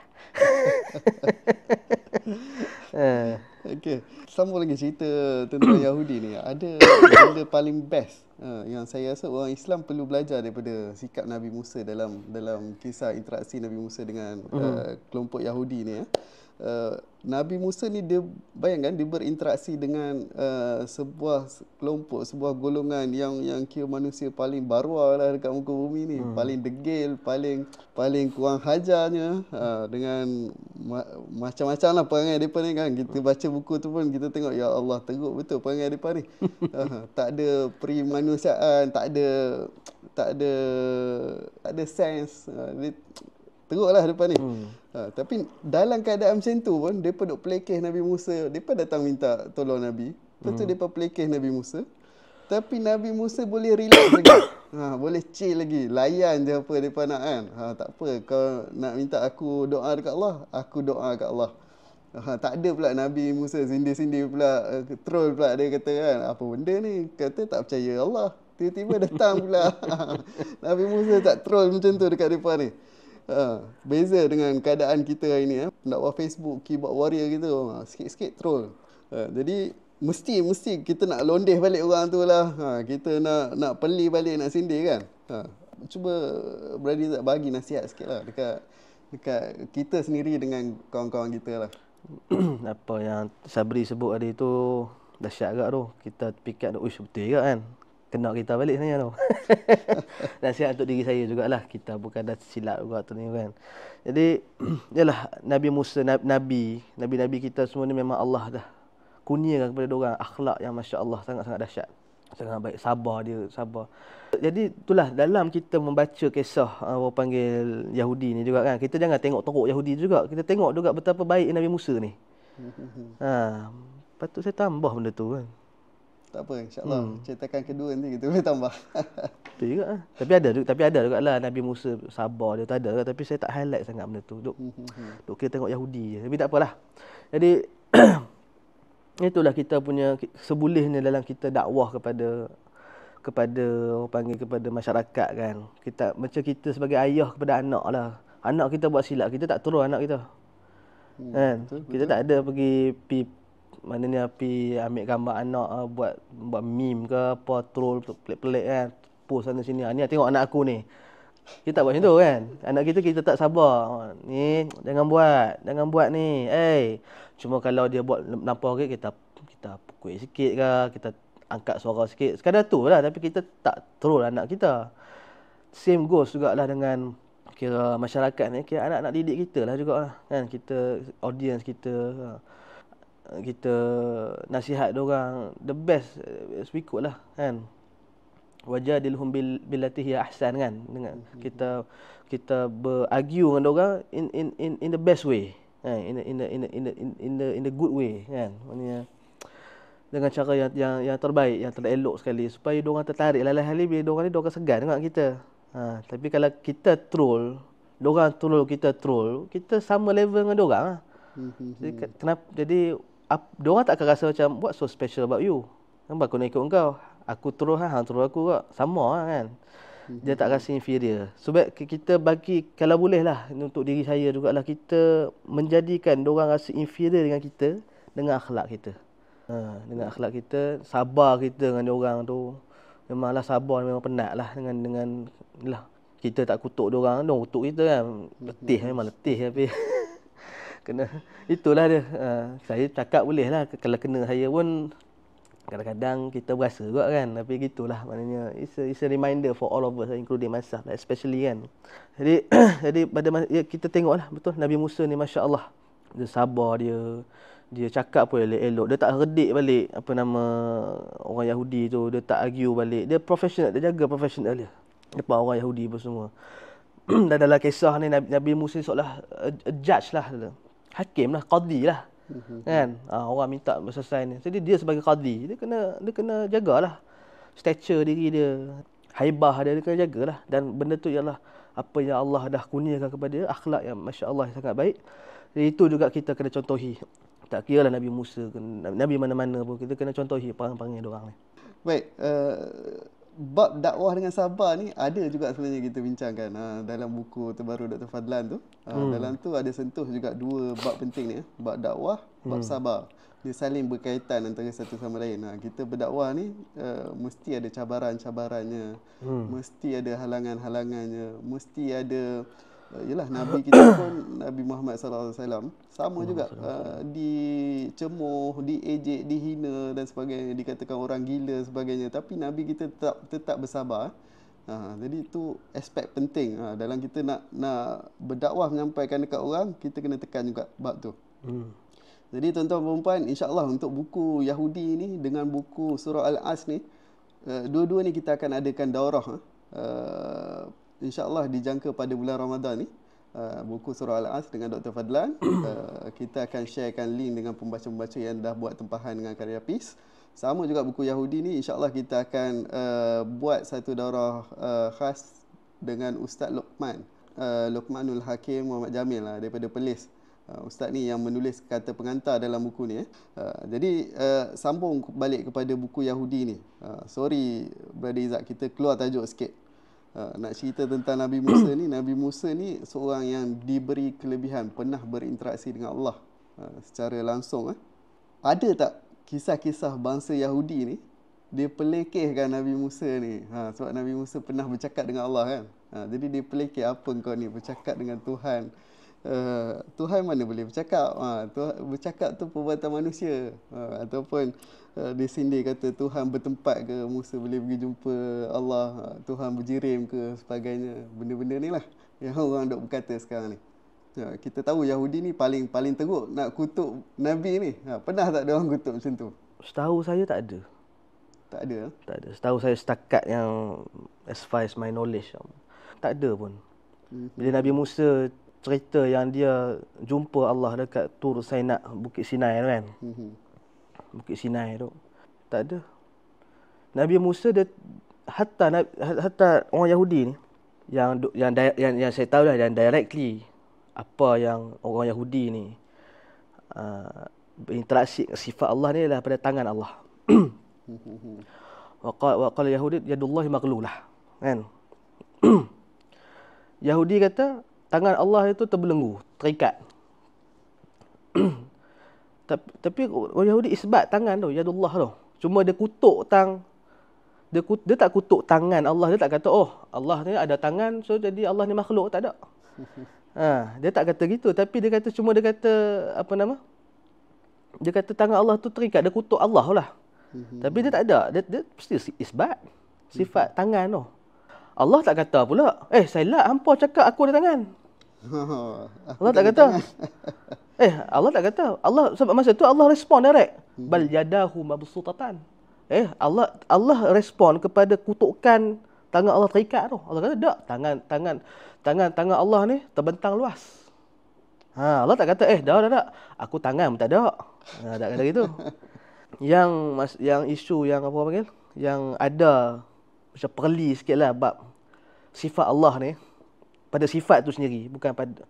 ha. Okey, sambung lagi cerita tentang Yahudi ni. Ada benda paling best uh, yang saya rasa orang Islam perlu belajar daripada sikap Nabi Musa dalam dalam kisah interaksi Nabi Musa dengan hmm. uh, kelompok Yahudi ni eh. Uh, Nabi Musa ni dia bayangkan dia berinteraksi dengan uh, sebuah kelompok sebuah golongan yang yang kira manusia paling barualah dekat muka bumi ni hmm. paling degil paling paling kurang hajarnya uh, dengan ma- macam-macam lah perangai mereka ni kan kita baca buku tu pun kita tengok ya Allah teruk betul perangai mereka ni uh, tak ada perimanusiaan tak ada tak ada tak ada sense uh, teruk lah depan ni. Hmm. Ha, tapi dalam keadaan macam tu pun, mereka duk pelekeh Nabi Musa. Mereka datang minta tolong Nabi. Lepas tu, mereka hmm. pelekeh Nabi Musa. Tapi Nabi Musa boleh relax lagi. Ha, boleh chill lagi. Layan je apa mereka nak kan. Ha, tak apa, kau nak minta aku doa dekat Allah, aku doa dekat Allah. Ha, tak ada pula Nabi Musa sindir-sindir pula, eh, troll pula dia kata kan. Apa benda ni? Kata tak percaya Allah. Tiba-tiba datang pula. Nabi Musa tak troll macam tu dekat mereka ni ha, beza dengan keadaan kita hari ni eh. Pendakwa Facebook, keyboard warrior kita, ha, sikit-sikit troll. Ha, jadi, mesti mesti kita nak londeh balik orang tu lah. Ha, kita nak nak peli balik, nak sindir kan. Ha, cuba berani tak bagi nasihat sikit lah dekat, dekat kita sendiri dengan kawan-kawan kita lah. Apa yang Sabri sebut tadi tu, syak agak tu. Kita pikat, uish betul juga kan kena kita balik sebenarnya tu. Nasihat untuk diri saya jugalah. Kita bukan dah silap juga tu ni kan. Jadi, yalah Nabi Musa, Nabi, Nabi-Nabi kita semua ni memang Allah dah kurniakan kepada orang akhlak yang Masya Allah sangat-sangat dahsyat. Sangat baik. Sabar dia, sabar. Jadi, itulah dalam kita membaca kisah orang uh, panggil Yahudi ni juga kan. Kita jangan tengok teruk Yahudi juga. Kita tengok juga betapa baik Nabi Musa ni. Ha, patut saya tambah benda tu kan. Tak apa insyaAllah hmm. Ceritakan kedua nanti kita boleh tambah Tapi juga lah Tapi ada juga Tapi ada juga lah Nabi Musa sabar dia tak ada juga. Tapi saya tak highlight sangat benda tu dok duk hmm, hmm, hmm. kita tengok Yahudi je Tapi tak apalah Jadi Itulah kita punya ni dalam kita dakwah kepada Kepada Orang panggil kepada masyarakat kan kita Macam kita sebagai ayah kepada anak lah Anak kita buat silap Kita tak turun anak kita hmm, kan? betul, Kita tak ada pergi pi, mana ni api ambil gambar anak uh, buat buat meme ke apa troll pelik-pelik kan post sana sini ah, ni tengok anak aku ni kita tak buat macam tu kan anak kita kita tak sabar ah, ni jangan buat jangan buat ni eh cuma kalau dia buat nampak okay, kita kita pukul sikit ke kita angkat suara sikit sekadar tu lah tapi kita tak troll anak kita same goes jugalah dengan kira masyarakat ni kira anak-anak didik kita lah jugalah kan kita audience kita ha kita nasihat dia orang the best eh, sepikut lah kan wajah dilhum bil bilatihi ahsan kan dengan hmm. kita kita berargue dengan dia orang in in in in the best way kan in in in in in the in the good way kan maknanya dengan cara yang yang yang terbaik yang terelok sekali supaya dia orang tertarik lalai hal ni dia orang ni dia orang segan dengan kita ha tapi kalau kita troll dia orang troll kita troll kita sama level dengan dia orang lah. hmm, hmm, jadi kenapa jadi ap, diorang tak akan rasa macam what so special about you nampak aku nak ikut engkau, aku terus lah hang terus aku kak sama lah kan mhm. dia tak rasa inferior sebab so, kita bagi kalau boleh lah untuk diri saya juga lah kita menjadikan diorang rasa inferior dengan kita dengan akhlak kita ha, dengan akhlak kita sabar kita dengan diorang tu memanglah sabar memang penat lah dengan dengan lah kita tak kutuk diorang dia kutuk kita kan letih mhm. memang letih tapi kena itulah dia uh, saya cakap boleh lah kalau kena saya pun kadang-kadang kita berasa juga kan tapi gitulah maknanya it's a, it's a reminder for all of us including myself lah, especially kan jadi jadi pada ya, kita tengoklah betul Nabi Musa ni masya-Allah dia sabar dia dia cakap pun elok-elok dia tak redik balik apa nama orang Yahudi tu dia tak argue balik dia profesional. dia jaga professional dia depan orang Yahudi pun semua dan dalam kisah ni Nabi, Nabi Musa seolah olah eh, judge lah dia hakim lah, qadhi lah. Mhm. kan? Ha, orang minta selesai ni. Jadi dia sebagai qadhi, dia kena dia kena jagalah stature diri dia. Haibah dia, dia kena jagalah. Dan benda tu ialah apa yang Allah dah kurniakan kepada dia, akhlak yang Masya Allah sangat baik. Jadi itu juga kita kena contohi. Tak kira lah Nabi Musa, Nabi mana-mana pun, kita kena contohi perang dia orang ni. Baik, uh bab dakwah dengan sabar ni ada juga sebenarnya kita bincangkan uh, dalam buku terbaru Dr. Fadlan tu. Uh, hmm. Dalam tu ada sentuh juga dua bab penting ni. Eh. Bab dakwah, bab hmm. sabar. Dia saling berkaitan antara satu sama lain. Nah, ha, kita berdakwah ni uh, mesti ada cabaran-cabarannya. Hmm. Mesti ada halangan-halangannya. Mesti ada... Eh, Yalah Nabi kita pun Nabi Muhammad sallallahu alaihi wasallam sama oh, juga uh, eh, dicemooh, diejek, dihina dan sebagainya, dikatakan orang gila sebagainya. Tapi Nabi kita tetap tetap bersabar. Eh. Ha, jadi itu aspek penting ha, dalam kita nak nak berdakwah menyampaikan dekat orang, kita kena tekan juga bab tu. Hmm. Jadi tuan-tuan dan puan-puan, insya-Allah untuk buku Yahudi ini dengan buku surah Al-As ni, uh, dua-dua ni kita akan adakan daurah ha. uh, insyaallah dijangka pada bulan Ramadan ni uh, buku surah al-as dengan Dr Fadlan uh, kita akan sharekan link dengan pembaca-pembaca yang dah buat tempahan dengan karya Peace. sama juga buku Yahudi ni insyaallah kita akan uh, buat satu daurah uh, khas dengan Ustaz Luqman uh, Luqmanul Hakim Muhammad Jamil lah daripada Perlis Uh, Ustaz ni yang menulis kata pengantar dalam buku ni eh. uh, Jadi uh, sambung balik kepada buku Yahudi ni uh, Sorry Brother Izzat kita keluar tajuk sikit Ah, nak cerita tentang Nabi Musa ni, Nabi Musa ni seorang yang diberi kelebihan pernah berinteraksi dengan Allah uh, secara langsung eh. Ada tak kisah-kisah bangsa Yahudi ni dia pelekehkan Nabi Musa ni. Ha sebab Nabi Musa pernah bercakap dengan Allah kan. Ha jadi dia pelekeh apa kau ni bercakap dengan Tuhan. Eh, Tuhan mana boleh bercakap ha, Bercakap tu perbuatan manusia ha, Ataupun uh, eh, Dia sindir kata Tuhan bertempat ke Musa boleh pergi jumpa Allah ha, Tuhan berjirim ke sebagainya Benda-benda ni lah yang orang dok berkata sekarang ni ha, Kita tahu Yahudi ni Paling paling teruk nak kutuk Nabi ni ha, Pernah tak dia orang kutuk macam tu Setahu saya tak ada tak ada tak ada setahu saya setakat yang as far as my knowledge tak ada pun hmm. bila nabi Musa cerita yang dia jumpa Allah dekat Tur Sinai Bukit Sinai tu kan. Hmm. Bukit Sinai tu. Tak ada. Nabi Musa dia hatta hatta orang Yahudi ni yang yang yang, yang saya tahu lah yang directly apa yang orang Yahudi ni uh, interaksi sifat Allah ni adalah pada tangan Allah. Hmm. wa qala wa qala Yahudi yadullah maghlulah kan. Yahudi kata tangan Allah itu terbelenggu, terikat. tapi, tapi orang Yahudi isbat tangan tu, yadullah tu. Cuma dia kutuk tang dia, kut, dia tak kutuk tangan Allah, dia tak kata, "Oh, Allah ni ada tangan, so jadi Allah ni makhluk." Tak ada. ha, dia tak kata gitu, tapi dia kata cuma dia kata apa nama? Dia kata tangan Allah tu terikat, dia kutuk Allah lah. Hmm. tapi dia tak ada. Dia, dia mesti isbat sifat hmm. tangan tu. Allah tak kata pula, eh saya lah, hampa cakap aku ada tangan. Allah tak kata. Eh, Allah tak kata. Allah sebab masa tu Allah respon direct. Hmm. Bal yadahu mabsutatan. Eh, Allah Allah respon kepada kutukan tangan Allah terikat tu. Allah kata, "Dak, tangan tangan tangan tangan Allah ni terbentang luas." Ha, Allah tak kata, "Eh, dah dah dah. Aku tangan pun tak ada." Ha, tak kata gitu. yang mas, yang isu yang apa panggil? Yang ada macam perli sikitlah bab sifat Allah ni pada sifat tu sendiri bukan pada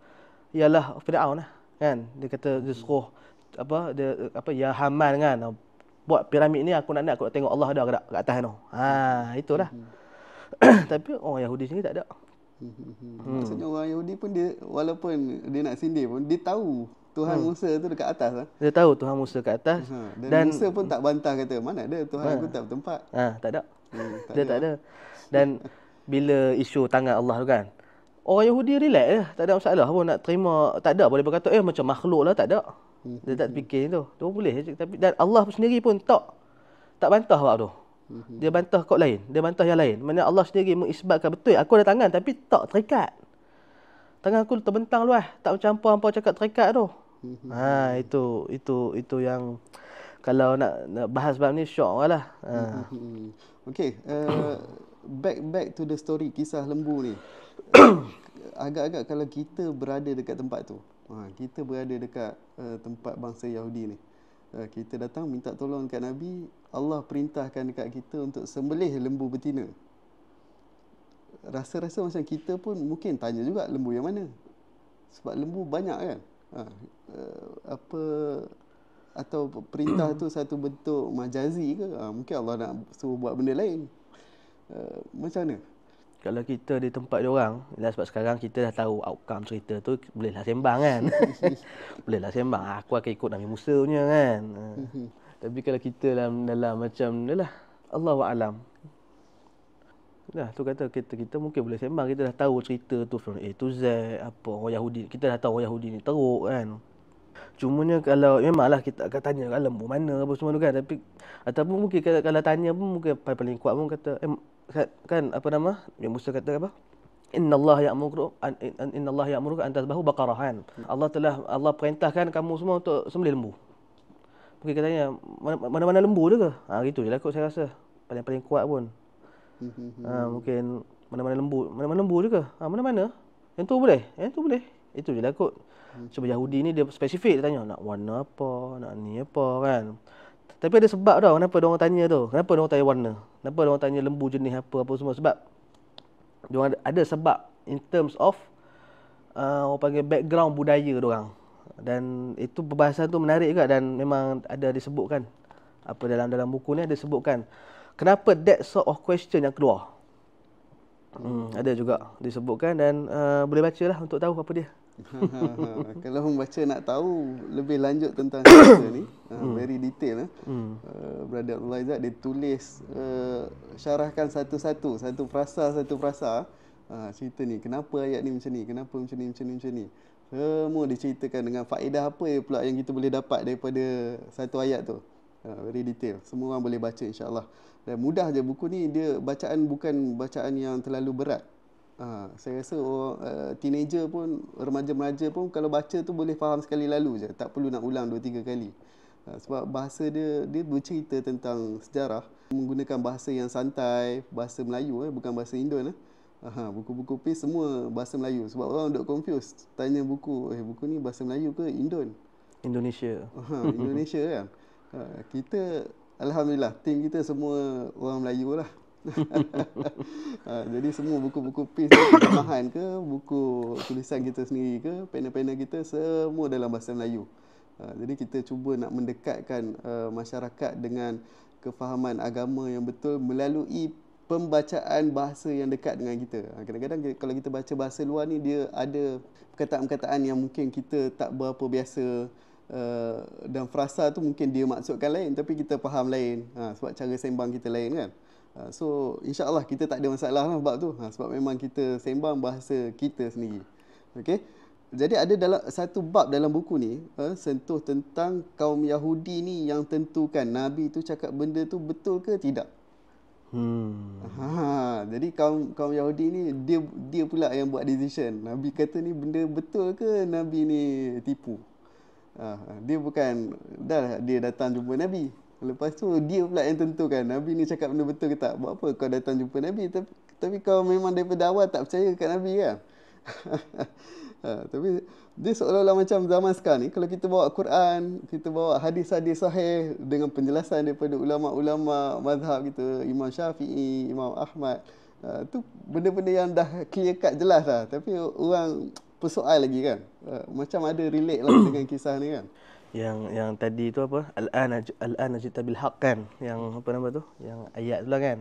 ialah Firaun lah kan dia kata dia suruh apa dia apa ya Haman kan buat piramid ni aku nak nak aku nak tengok Allah dah kat atas tu. Ha itulah. Tapi orang Yahudi sini tak ada. Hmm. hmm. Maksudnya orang Yahudi pun dia walaupun dia nak sindir pun dia tahu Tuhan hmm. Musa tu dekat atas lah. Dia tahu Tuhan Musa dekat atas. Ha, dan, dan Musa pun tak bantah kata mana ada Tuhan ha. aku tak tempat. Ha, tak ada. Hmm, tak dia ada. tak lah. ada. Dan bila isu tangan Allah tu kan orang Yahudi relax lah Tak ada masalah pun nak terima. Tak ada boleh berkata, eh macam makhluk lah. Tak ada. Hmm. Dia tak fikir tu. Dia boleh Tapi, dan Allah sendiri pun tak. Tak bantah buat tu. Hmm. Dia bantah kau lain. Dia bantah yang lain. Maksudnya Allah sendiri mengisbatkan betul. Aku ada tangan tapi tak terikat. Tangan aku terbentang luas. Tak macam apa-apa cakap terikat tu. Hmm. Ha, itu itu itu yang kalau nak, nak bahas bab ni syok lah. Ha. Hmm. Okay. Uh, eh, back back to the story kisah lembu ni. agak-agak kalau kita berada dekat tempat tu ha, kita berada dekat eh, tempat bangsa Yahudi ni ha, kita datang minta tolong dekat Nabi Allah perintahkan dekat kita untuk sembelih lembu betina rasa-rasa macam kita pun mungkin tanya juga lembu yang mana sebab lembu banyak kan ha, eh, apa atau perintah tu satu bentuk majazi ke mungkin Allah nak suruh buat benda lain eh, macam mana kalau kita di tempat dia orang lah sebab sekarang kita dah tahu outcome cerita tu bolehlah sembang kan bolehlah sembang ah, aku akan ikut Nabi Musa punya kan ah. hmm. tapi kalau kita dalam dalam macam lah Allah alam Dah tu kata kita kita mungkin boleh sembang kita dah tahu cerita tu from A to Z apa orang Yahudi kita dah tahu orang Yahudi ni teruk kan. Cuma Cumanya kalau memanglah kita akan tanya kalau lembu mana apa semua tu kan tapi ataupun mungkin kalau, kalau tanya pun mungkin paling, paling kuat pun kata eh, kan apa nama yang Musa kata apa Inna Allah ya'muru an inna Allah ya'muru an tadbahu baqarah kan. Allah telah Allah perintahkan kamu semua untuk sembelih lembu. Mungkin katanya mana-mana lembu dia ke? Ha gitu jelah kot saya rasa. Paling-paling kuat pun. Hmm, hmm, hmm. Ha mungkin mana-mana lembu, mana-mana lembu dia ke? Ha mana-mana. Yang tu boleh, yang tu boleh. Itu jelah kot. Sebab Yahudi ni dia spesifik dia tanya nak warna apa, nak ni apa kan. Tapi ada sebab tau kenapa dia orang tanya tu. Kenapa dia orang tanya warna? Kenapa dia orang tanya lembu jenis apa apa semua sebab dia orang ada, ada sebab in terms of uh, orang panggil background budaya dia orang. Dan itu perbahasan tu menarik juga dan memang ada disebutkan apa dalam dalam buku ni ada sebutkan kenapa that sort of question yang keluar. Hmm, ada juga disebutkan dan uh, boleh bacalah untuk tahu apa dia. Kalau pembaca nak tahu lebih lanjut tentang cerita ni, hmm. very detail ah. hmm. eh. Hmm. Uh, Brother Abdullah Izzat dia tulis uh, syarahkan satu-satu, satu perasa, satu perasa. uh, ah, cerita ni. Kenapa ayat ni macam ni? Kenapa macam ni macam ni macam ni? Semua diceritakan dengan faedah apa ya pula yang kita boleh dapat daripada satu ayat tu. Uh, very detail. Semua orang boleh baca insyaallah. Dan mudah je buku ni dia bacaan bukan bacaan yang terlalu berat. Ha, saya rasa orang oh, uh, teenager pun remaja-remaja pun kalau baca tu boleh faham sekali lalu je tak perlu nak ulang dua tiga kali ha, sebab bahasa dia dia bercerita tentang sejarah menggunakan bahasa yang santai bahasa Melayu eh bukan bahasa Indon eh ha, buku-buku pi semua bahasa Melayu sebab orang duk confused tanya buku eh buku ni bahasa Melayu ke Indon Indonesia ha, Indonesia kan ha, kita Alhamdulillah, tim kita semua orang Melayu lah. ha, jadi semua buku-buku PIS terjemahan ke, buku tulisan kita sendiri ke, panel-panel kita semua dalam bahasa Melayu. Ha, jadi kita cuba nak mendekatkan uh, masyarakat dengan kefahaman agama yang betul melalui pembacaan bahasa yang dekat dengan kita. Ha, kadang-kadang kalau kita baca bahasa luar ni dia ada perkataan-perkataan yang mungkin kita tak berapa biasa uh, dan frasa tu mungkin dia maksudkan lain tapi kita faham lain. Ha, sebab cara sembang kita lain kan. Ha, so insyaallah kita tak ada masalah lah bab tu ha, sebab memang kita sembang bahasa kita sendiri Okay, jadi ada dalam satu bab dalam buku ni ha, sentuh tentang kaum Yahudi ni yang tentukan nabi tu cakap benda tu betul ke tidak Hmm. Ha, jadi kaum kaum Yahudi ni dia dia pula yang buat decision. Nabi kata ni benda betul ke nabi ni tipu. Ha, dia bukan dah dia datang jumpa nabi. Lepas tu dia pula yang tentukan Nabi ni cakap benda betul ke tak. Buat apa kau datang jumpa Nabi. Tapi, tapi kau memang daripada awal tak percaya kat Nabi kan. ha, tapi dia seolah-olah macam zaman sekarang ni. Kalau kita bawa Quran, kita bawa hadis-hadis sahih dengan penjelasan daripada ulama-ulama mazhab kita. Imam Syafi'i, Imam Ahmad. Ha, tu benda-benda yang dah clear cut jelas lah. Tapi orang persoal lagi kan. Ha, macam ada relate lah dengan kisah ni kan yang yang tadi tu apa al-an al-an cerita bil haqqan yang apa nama tu yang ayat tu lah kan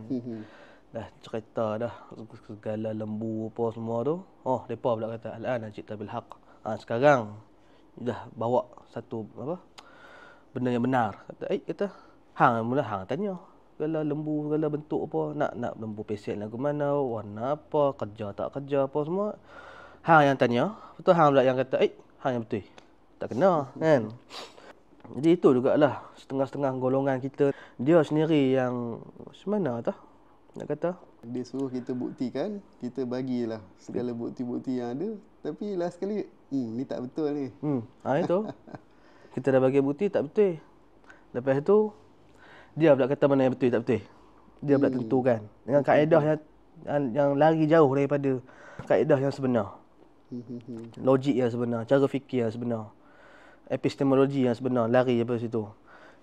dah cerita dah segala lembu apa semua tu oh depa pula kata al-an cerita bil haqq ha, sekarang dah bawa satu apa benda yang benar kata eh kata hang mula hang tanya segala lembu segala bentuk apa nak nak lembu pesek lagu mana warna apa kerja tak kerja apa semua hang yang tanya betul hang pula yang kata eh hang yang betul tak kena kan jadi itu jugalah setengah-setengah golongan kita dia sendiri yang semana tah nak kata dia suruh kita buktikan kita bagilah segala bukti-bukti yang ada tapi last sekali hmm ni tak betul ni hmm ha itu kita dah bagi bukti tak betul lepas tu dia pula kata mana yang betul tak betul dia pula hmm. tentukan dengan kaedah yang yang lari jauh daripada kaedah yang sebenar hmm, hmm, logik yang sebenar cara fikir yang sebenar epistemologi yang sebenar lari daripada situ.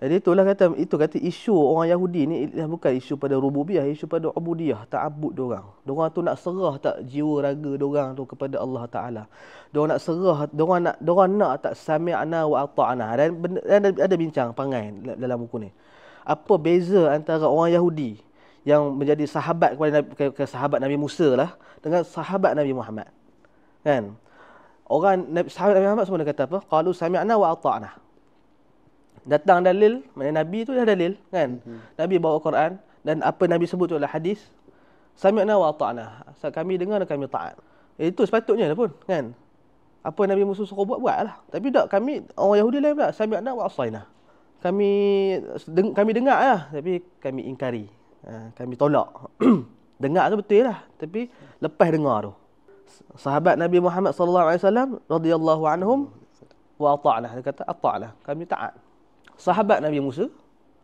Jadi itulah kata itu kata isu orang Yahudi ni eh, bukan isu pada rububiyah, isu pada ubudiyah, ta'abbud dia orang. Dia tu nak serah tak jiwa raga dia tu kepada Allah Taala. Dia nak serah, dia nak dia nak tak sami'na wa ata'na. Dan, dan, dan ada bincang pangai dalam buku ni. Apa beza antara orang Yahudi yang menjadi sahabat kepada ke, ke sahabat Nabi Musa lah dengan sahabat Nabi Muhammad. Kan? Orang sahabat Nabi Muhammad semua dia kata apa? Qalu sami'na wa ata'na. Datang dalil, maknanya Nabi tu dah dalil, kan? Hmm. Nabi bawa Quran dan apa Nabi sebut tu adalah hadis. Sami'na wa ata'na. kami dengar dan kami taat. Eh, itu sepatutnya lah pun, kan? Apa Nabi Musa suruh buat, buat lah. Tapi tak, kami orang Yahudi lain pula. Sami'na wa asayna. Kami, deng, kami dengar lah. Tapi kami ingkari. Ha, kami tolak. dengar tu betul lah. Tapi lepas dengar tu sahabat Nabi Muhammad sallallahu alaihi wasallam radhiyallahu anhum wa ata'nah dia kata ata'nah kami taat sahabat Nabi Musa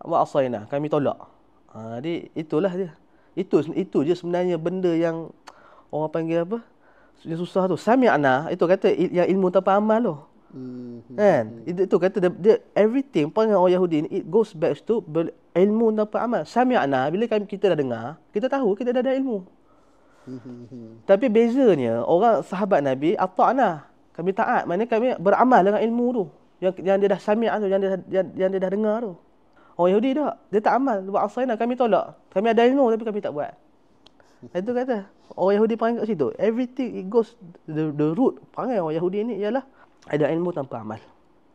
wa asainah kami tolak ha jadi itulah dia itu itu je sebenarnya benda yang orang panggil apa yang susah tu sami'na itu kata yang ilmu tanpa amal tu hmm. kan itu, itu kata dia, dia everything panggil orang Yahudi it goes back to ilmu tanpa amal sami'na bila kami kita dah dengar kita tahu kita dah ada ilmu tapi bezanya orang sahabat Nabi ata'na. Lah. Kami taat, maknanya kami beramal dengan ilmu tu. Yang yang dia dah sami' tu, yang dia yang, yang dia dah dengar tu. Orang Yahudi tak. Dia tak amal. buat asalnya kami tolak. Kami ada ilmu tapi kami tak buat. Itu kata. Orang Yahudi panggil kat situ. Everything it goes the, the root panggil orang Yahudi ni ialah ada ilmu tanpa amal.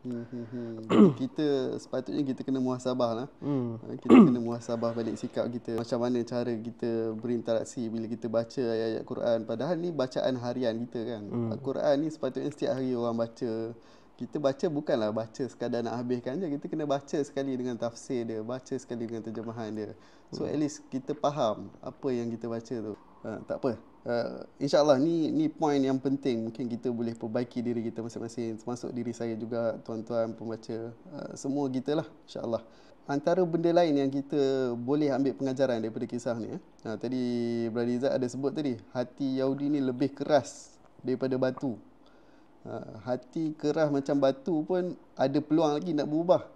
Hmm, hmm, hmm. kita sepatutnya kita kena muhasabah lah. Hmm. Ha, kita kena muhasabah balik sikap kita. Macam mana cara kita berinteraksi bila kita baca ayat-ayat Quran. Padahal ni bacaan harian kita kan. Hmm. Ha, Quran ni sepatutnya setiap hari orang baca. Kita baca bukanlah baca sekadar nak habiskan je. Kita kena baca sekali dengan tafsir dia. Baca sekali dengan terjemahan dia. So hmm. at least kita faham apa yang kita baca tu. Ha, tak apa uh, insyaallah ni ni point yang penting mungkin kita boleh perbaiki diri kita masing-masing termasuk diri saya juga tuan-tuan pembaca uh, semua kita lah insyaallah antara benda lain yang kita boleh ambil pengajaran daripada kisah ni eh. Nah, ha, tadi Brother Izzat ada sebut tadi hati Yahudi ni lebih keras daripada batu uh, hati keras macam batu pun ada peluang lagi nak berubah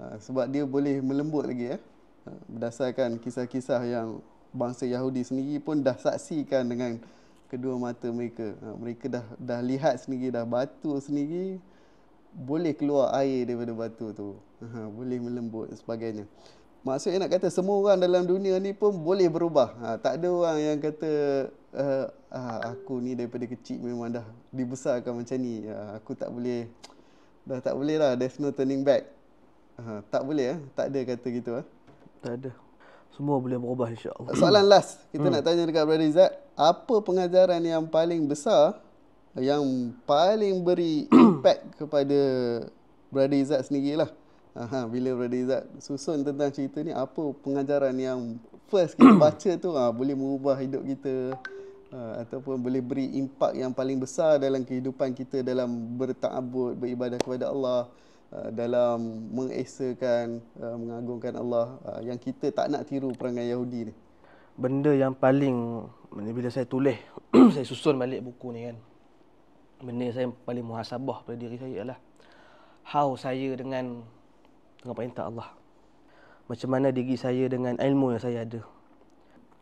uh, sebab dia boleh melembut lagi eh. Uh, berdasarkan kisah-kisah yang bangsa Yahudi sendiri pun dah saksikan dengan kedua mata mereka. Ha, mereka dah dah lihat sendiri dah batu sendiri boleh keluar air daripada batu tu. Ha, boleh melembut dan sebagainya. Maksudnya nak kata semua orang dalam dunia ni pun boleh berubah. Ha, tak ada orang yang kata uh, aku ni daripada kecil memang dah dibesarkan macam ni. Uh, aku tak boleh dah tak boleh lah there's no turning back. Ha, tak boleh eh. Tak ada kata gitu eh. Tak ada. Semua boleh berubah Allah. Soalan last. Kita hmm. nak tanya dekat Brother Izzat. Apa pengajaran yang paling besar, yang paling beri impact kepada Brother Izzat sendirilah? Aha, bila Brother Izzat susun tentang cerita ni, apa pengajaran yang first kita baca tu ha, boleh mengubah hidup kita ha, ataupun boleh beri impact yang paling besar dalam kehidupan kita dalam bertakabut, beribadah kepada Allah. Uh, dalam mengesakan uh, mengagungkan Allah uh, yang kita tak nak tiru perangai Yahudi ni. Benda yang paling bila saya tulis, saya susun balik buku ni kan. Benda saya paling muhasabah pada diri saya ialah how saya dengan dengan perintah Allah. Macam mana diri saya dengan ilmu yang saya ada.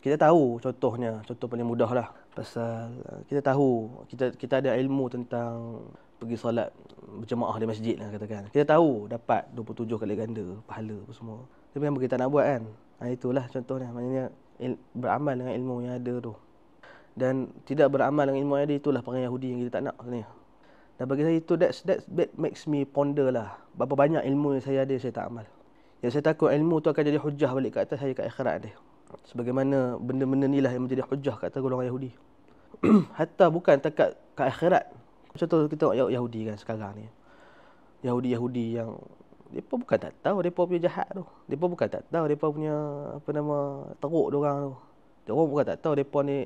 Kita tahu contohnya, contoh paling lah. pasal uh, kita tahu kita kita ada ilmu tentang pergi solat berjemaah di masjid lah katakan. Kita tahu dapat 27 kali ganda pahala apa semua. Tapi yang kita nak buat kan. Ha, itulah contohnya. Maknanya beramal dengan ilmu yang ada tu. Dan tidak beramal dengan ilmu yang ada itulah perang Yahudi yang kita tak nak ni. Dan bagi saya itu that's, that's that makes me ponder lah. Berapa banyak ilmu yang saya ada saya tak amal. Yang saya takut ilmu tu akan jadi hujah balik ke atas saya ke akhirat dia. Sebagaimana benda-benda ni lah yang menjadi hujah kata golongan Yahudi. Hatta bukan takat ke akhirat Contoh kita tengok Yahudi kan sekarang ni. Yahudi-Yahudi yang dia pun bukan tak tahu depa punya jahat tu. dia pun bukan tak tahu depa punya apa nama teruk dia orang tu. Dia orang bukan tak tahu depa ni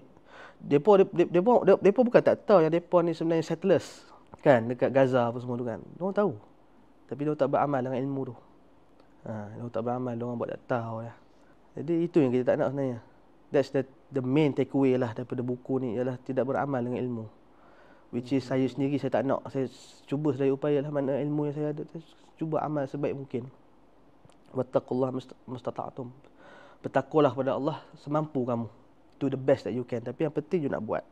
depa depa depa bukan tak tahu yang depa ni sebenarnya settlers kan dekat Gaza apa semua tu kan. Dia orang tahu. Tapi dia tak beramal dengan ilmu tu. Ha, dia tak beramal, dia orang buat tak tahu ya Jadi itu yang kita tak nak sebenarnya. That's the the main takeaway lah daripada buku ni ialah tidak beramal dengan ilmu which is saya sendiri saya tak nak saya cuba sedaya upaya lah mana ilmu yang saya ada saya cuba amal sebaik mungkin wattaqullah mustata'tum bertakwalah pada Allah semampu kamu to the best that you can tapi yang penting you nak buat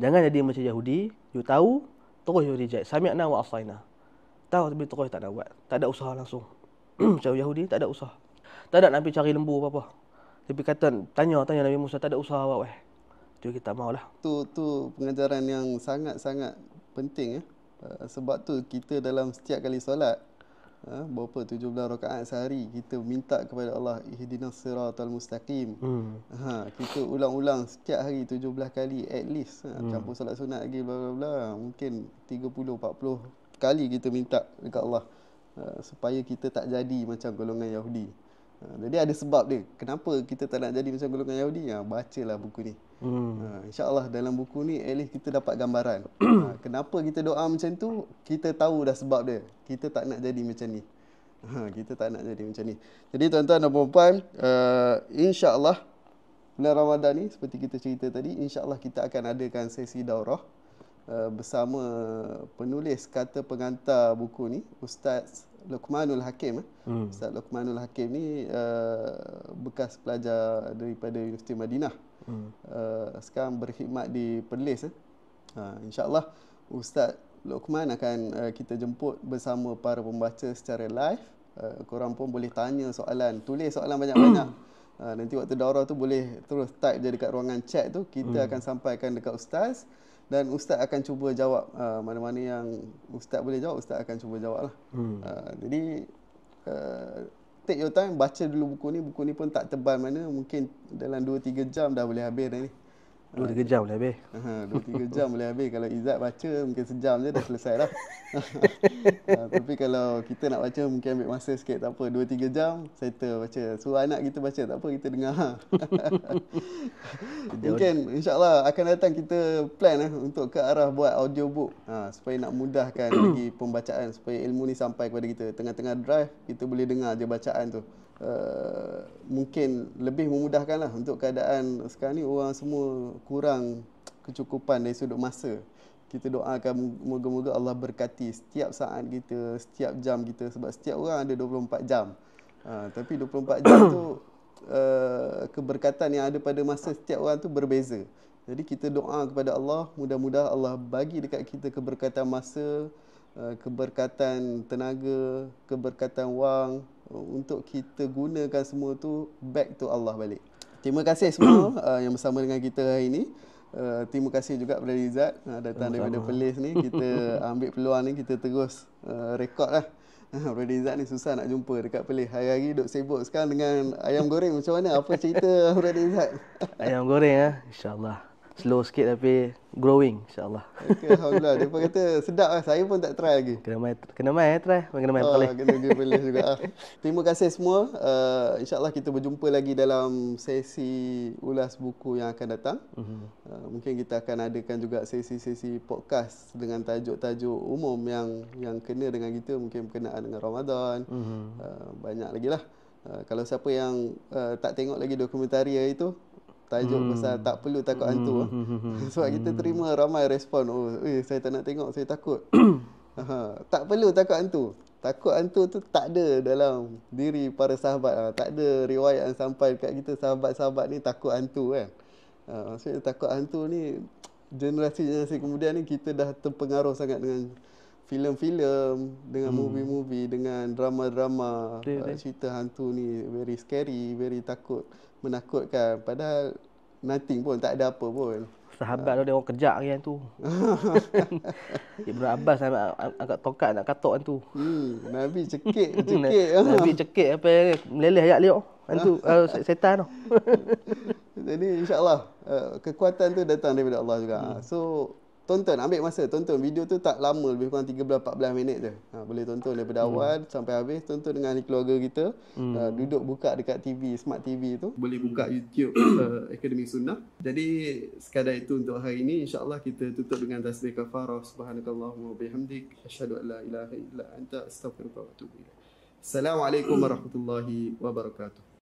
jangan jadi macam Yahudi you tahu terus you reject sami'na wa asaina tahu tapi terus tak nak buat tak ada usaha langsung macam Yahudi tak ada usaha tak ada nak pergi cari lembu apa-apa tapi kata tanya tanya Nabi Musa tak ada usaha awak weh itu kita maulah. Tu tu pengajaran yang sangat-sangat penting eh. Ah, sebab tu kita dalam setiap kali solat Ha, berapa 17 rakaat sehari kita minta kepada Allah ihdinas siratal mustaqim. Hmm. Ha kita ulang-ulang setiap hari 17 kali at least ah, hmm. campur solat sunat lagi bla bla bla mungkin empat puluh kali kita minta dekat Allah ha, supaya kita tak jadi macam golongan Yahudi. Ha, jadi ada sebab dia. Kenapa kita tak nak jadi macam golongan Yahudi? Ha, bacalah buku ni. Hmm. Uh, InsyaAllah dalam buku ni at least kita dapat gambaran. uh, kenapa kita doa macam tu, kita tahu dah sebab dia. Kita tak nak jadi macam ni. Uh, kita tak nak jadi macam ni. Jadi tuan-tuan dan puan uh, insyaAllah bulan Ramadan ni seperti kita cerita tadi, insyaAllah kita akan adakan sesi daurah uh, bersama penulis kata pengantar buku ni, Ustaz Lukmanul Hakim. Eh. Hmm. Ustaz Lukmanul Hakim ni uh, bekas pelajar daripada Universiti Madinah. Hmm. Uh, sekarang berkhidmat di Perlis eh. Ha insya-Allah Ustaz Lokman akan uh, kita jemput bersama para pembaca secara live. Uh, korang pun boleh tanya soalan, tulis soalan banyak-banyak. Uh, nanti waktu daurah tu boleh terus type je dekat ruangan chat tu kita hmm. akan sampaikan dekat ustaz dan ustaz akan cuba jawab uh, mana-mana yang ustaz boleh jawab ustaz akan cuba jawablah. Hmm. Uh, jadi uh, take your time baca dulu buku ni buku ni pun tak tebal mana mungkin dalam 2 3 jam dah boleh habis dah ni Dua tiga jam boleh habis. Dua tiga jam boleh habis. Kalau Izzat baca mungkin sejam je dah selesai lah. Tapi kalau kita nak baca mungkin ambil masa sikit. Tak apa. Dua tiga jam settle baca. Suruh anak kita baca. Tak apa kita dengar. mungkin insyaAllah akan datang kita plan lah untuk ke arah buat audiobook. Ha, supaya nak mudahkan lagi pembacaan. Supaya ilmu ni sampai kepada kita. Tengah-tengah drive kita boleh dengar je bacaan tu uh, mungkin lebih memudahkan lah untuk keadaan sekarang ni orang semua kurang kecukupan dari sudut masa. Kita doakan moga-moga Allah berkati setiap saat kita, setiap jam kita sebab setiap orang ada 24 jam. Uh, tapi 24 jam tu uh, keberkatan yang ada pada masa setiap orang tu berbeza. Jadi kita doa kepada Allah, mudah-mudahan Allah bagi dekat kita keberkatan masa, uh, keberkatan tenaga, keberkatan wang, untuk kita gunakan semua tu back to Allah balik. Terima kasih semua uh, yang bersama dengan kita hari ini. Uh, terima kasih juga kepada Rizal uh, datang Sama. daripada Perlis ni. Kita ambil peluang ni kita terus uh, rekod lah. Uh, Rizal ni susah nak jumpa dekat Perlis. Hari-hari duk sibuk sekarang dengan ayam goreng. Macam mana? Apa cerita Rizal? ayam goreng lah. Eh? InsyaAllah. Slow sikit tapi growing insyaAllah okay, Alhamdulillah, dia pun kata sedap lah, saya pun tak try lagi Kena main, kena main eh, try, kena main oh, Kena pergi boleh juga ah. Terima kasih semua, uh, insyaAllah kita berjumpa lagi dalam sesi ulas buku yang akan datang mhm. uh, Mungkin kita akan adakan juga sesi-sesi podcast dengan tajuk-tajuk umum yang yang kena dengan kita Mungkin berkenaan dengan Ramadan, mhm. uh, banyak lagi lah Uh, kalau siapa yang uh, tak tengok lagi dokumentari hari itu tajuk hmm. pasal tak perlu takut hmm. hantu hmm, hmm, hmm, sebab hmm. kita terima ramai respon oh eh saya tak nak tengok saya takut ha, tak perlu takut hantu takut hantu tu tak ada dalam diri para sahabat ha. tak ada riwayat yang sampai dekat kita sahabat-sahabat ni takut hantu kan ha, maksudnya takut hantu ni generasi-generasi kemudian ni kita dah terpengaruh sangat dengan filem-filem dengan hmm. movie-movie dengan drama-drama ah, cerita hantu ni very scary very takut menakutkan padahal nothing pun tak ada apa pun sahabat uh. tu dia orang kejak lagi tu Ibnu ya, Abbas nak angkat tongkat nak katok kan tu hmm, Nabi cekik cekik Nabi cekik apa ni meleleh ayat liuk kan oh. tu uh, setan tu jadi insyaAllah uh, kekuatan tu datang daripada Allah juga hmm. so tonton ambil masa tonton video tu tak lama lebih kurang 13 14 minit je ha, boleh tonton daripada hmm. awal sampai habis tonton dengan ahli keluarga kita hmm. uh, duduk buka dekat TV smart TV tu boleh buka YouTube uh, eh, Akademi Sunnah jadi sekadar itu untuk hari ini insya Allah kita tutup dengan tasbih kafarah subhanakallahumma bihamdik asyhadu an la ilaha illa anta astaghfiruka wa atubu ilaik assalamualaikum warahmatullahi wabarakatuh